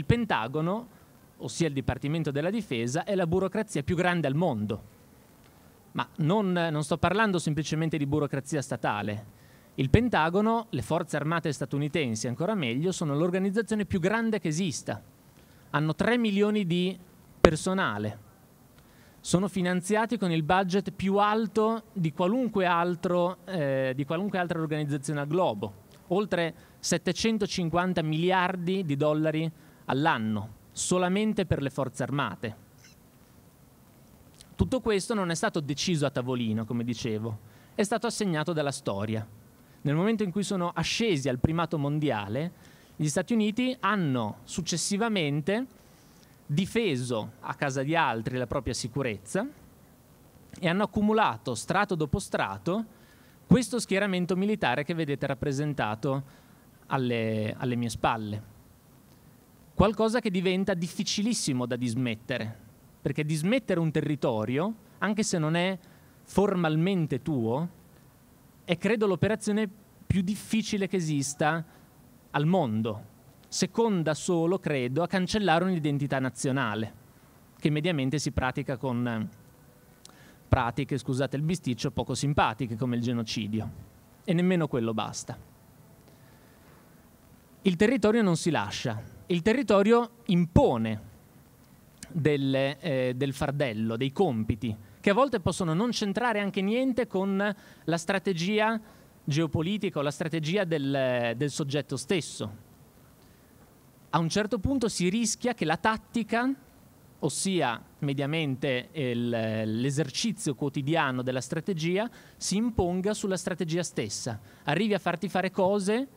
il Pentagono, ossia il Dipartimento della Difesa, è la burocrazia più grande al mondo. Ma non, non sto parlando semplicemente di burocrazia statale. Il Pentagono, le forze armate statunitensi ancora meglio, sono l'organizzazione più grande che esista. Hanno 3 milioni di personale. Sono finanziati con il budget più alto di qualunque, altro, eh, di qualunque altra organizzazione al globo, oltre 750 miliardi di dollari all'anno, solamente per le forze armate. Tutto questo non è stato deciso a tavolino, come dicevo, è stato assegnato dalla storia. Nel momento in cui sono ascesi al primato mondiale, gli Stati Uniti hanno successivamente difeso a casa di altri la propria sicurezza e hanno accumulato strato dopo strato questo schieramento militare che vedete rappresentato alle, alle mie spalle qualcosa che diventa difficilissimo da dismettere, perché dismettere un territorio, anche se non è formalmente tuo, è credo l'operazione più difficile che esista al mondo, seconda solo, credo, a cancellare un'identità nazionale, che mediamente si pratica con pratiche, scusate il bisticcio, poco simpatiche come il genocidio. E nemmeno quello basta. Il territorio non si lascia, il territorio impone del, eh, del fardello, dei compiti, che a volte possono non c'entrare anche niente con la strategia geopolitica o la strategia del, del soggetto stesso. A un certo punto si rischia che la tattica, ossia mediamente il, l'esercizio quotidiano della strategia, si imponga sulla strategia stessa. Arrivi a farti fare cose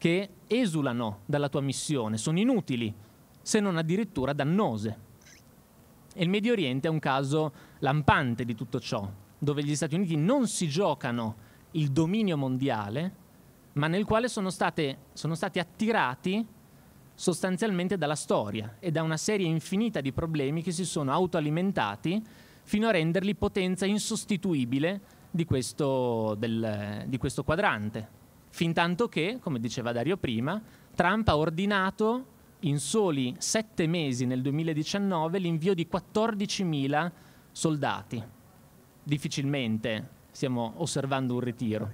che esulano dalla tua missione, sono inutili, se non addirittura dannose. E il Medio Oriente è un caso lampante di tutto ciò, dove gli Stati Uniti non si giocano il dominio mondiale, ma nel quale sono, state, sono stati attirati sostanzialmente dalla storia e da una serie infinita di problemi che si sono autoalimentati fino a renderli potenza insostituibile di questo, del, di questo quadrante. Fintanto che, come diceva Dario prima, Trump ha ordinato in soli sette mesi nel 2019 l'invio di 14.000 soldati. Difficilmente stiamo osservando un ritiro.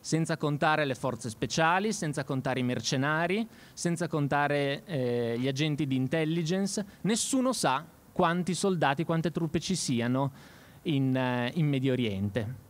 Senza contare le forze speciali, senza contare i mercenari, senza contare eh, gli agenti di intelligence, nessuno sa quanti soldati, quante truppe ci siano in, eh, in Medio Oriente.